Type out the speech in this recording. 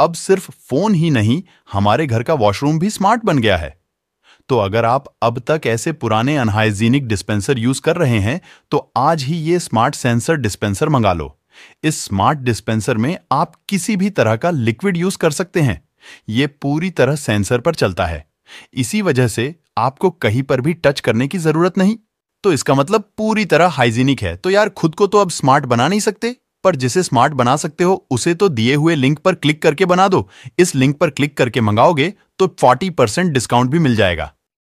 अब सिर्फ फोन ही नहीं हमारे घर का वॉशरूम भी स्मार्ट बन गया है तो अगर आप अब तक ऐसे पुराने अनहाइजीनिक डिस्पेंसर यूज कर रहे हैं तो आज ही ये स्मार्ट सेंसर डिस्पेंसर मंगा लो इस स्मार्ट डिस्पेंसर में आप किसी भी तरह का लिक्विड यूज कर सकते हैं यह पूरी तरह सेंसर पर चलता है इसी वजह से आपको कहीं पर भी टच करने की जरूरत नहीं तो इसका मतलब पूरी तरह हाइजीनिक है तो यार खुद को तो अब स्मार्ट बना नहीं सकते पर जिसे स्मार्ट बना सकते हो उसे तो दिए हुए लिंक पर क्लिक करके बना दो इस लिंक पर क्लिक करके मंगाओगे तो 40 परसेंट डिस्काउंट भी मिल जाएगा